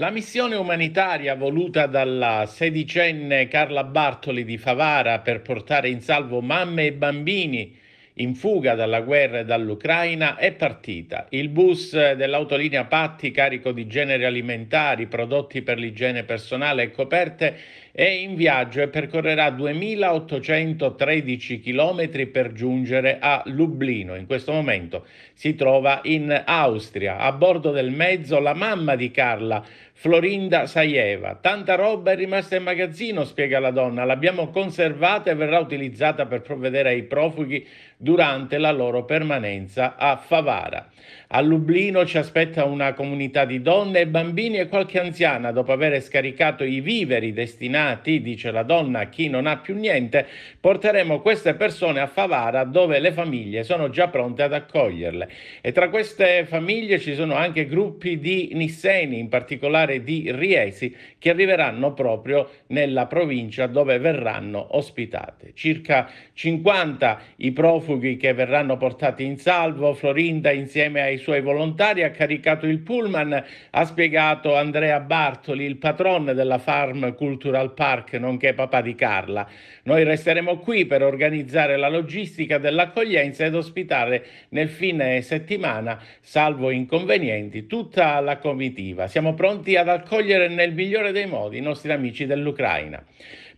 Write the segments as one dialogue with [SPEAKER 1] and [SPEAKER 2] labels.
[SPEAKER 1] La missione umanitaria voluta dalla sedicenne Carla Bartoli di Favara per portare in salvo mamme e bambini in fuga dalla guerra e dall'Ucraina, è partita. Il bus dell'autolinea Patti, carico di generi alimentari, prodotti per l'igiene personale e coperte, è in viaggio e percorrerà 2.813 km per giungere a Lublino. In questo momento si trova in Austria. A bordo del mezzo la mamma di Carla, Florinda Saieva. Tanta roba è rimasta in magazzino, spiega la donna. L'abbiamo conservata e verrà utilizzata per provvedere ai profughi durante la loro permanenza a Favara. A Lublino ci aspetta una comunità di donne, e bambini e qualche anziana dopo aver scaricato i viveri destinati, dice la donna, a chi non ha più niente, porteremo queste persone a Favara dove le famiglie sono già pronte ad accoglierle. E tra queste famiglie ci sono anche gruppi di nisseni, in particolare di Riesi, che arriveranno proprio nella provincia dove verranno ospitate. Circa 50 i profughi coniugi che verranno portati in salvo. Florinda insieme ai suoi volontari ha caricato il pullman, ha spiegato Andrea Bartoli, il patrono della Farm Cultural Park, nonché papà di Carla. Noi resteremo qui per organizzare la logistica dell'accoglienza ed ospitare nel fine settimana, salvo inconvenienti, tutta la comitiva. Siamo pronti ad accogliere nel migliore dei modi i nostri amici dell'Ucraina.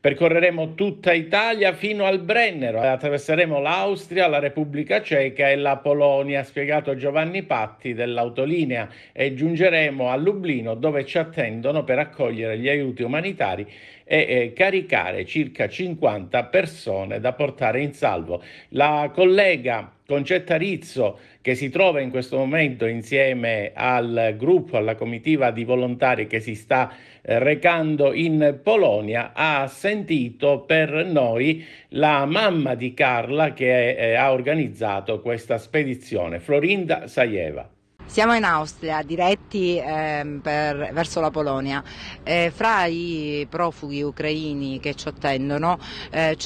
[SPEAKER 1] Percorreremo tutta Italia fino al Brennero, attraverseremo l'Austria, la Repubblica Ceca e la Polonia, ha spiegato Giovanni Patti dell'autolinea e giungeremo a Lublino dove ci attendono per accogliere gli aiuti umanitari e eh, caricare circa 50 persone da portare in salvo. La collega Concetta Rizzo che si trova in questo momento insieme al gruppo, alla comitiva di volontari che si sta eh, recando in Polonia, ha sentito per noi la mamma di Carla che eh, ha organizzato questa spedizione, Florinda Saieva.
[SPEAKER 2] Siamo in Austria, diretti eh, per, verso la Polonia. Eh, fra i profughi ucraini che ci attendono eh,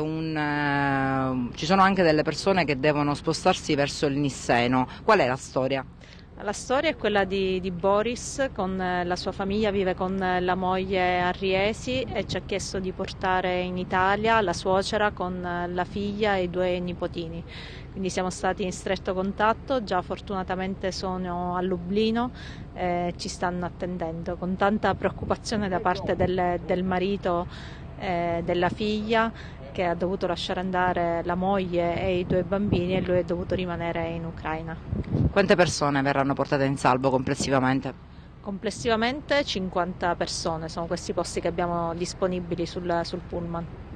[SPEAKER 2] un, eh, ci sono anche delle persone che devono spostarsi verso il Nisseno. Qual è la storia?
[SPEAKER 3] La storia è quella di, di, Boris, con eh, la sua famiglia vive con eh, la moglie a Riesi e ci ha chiesto di portare in Italia la suocera con eh, la figlia e i due nipotini. Quindi siamo stati in stretto contatto, già fortunatamente sono a Lublino e ci stanno attendendo con tanta preoccupazione da parte del, del marito, della figlia che ha dovuto lasciare andare la moglie e i due bambini e lui è dovuto rimanere in Ucraina.
[SPEAKER 2] Quante persone verranno portate in salvo complessivamente?
[SPEAKER 3] Complessivamente 50 persone sono questi posti che abbiamo disponibili sul, sul pullman.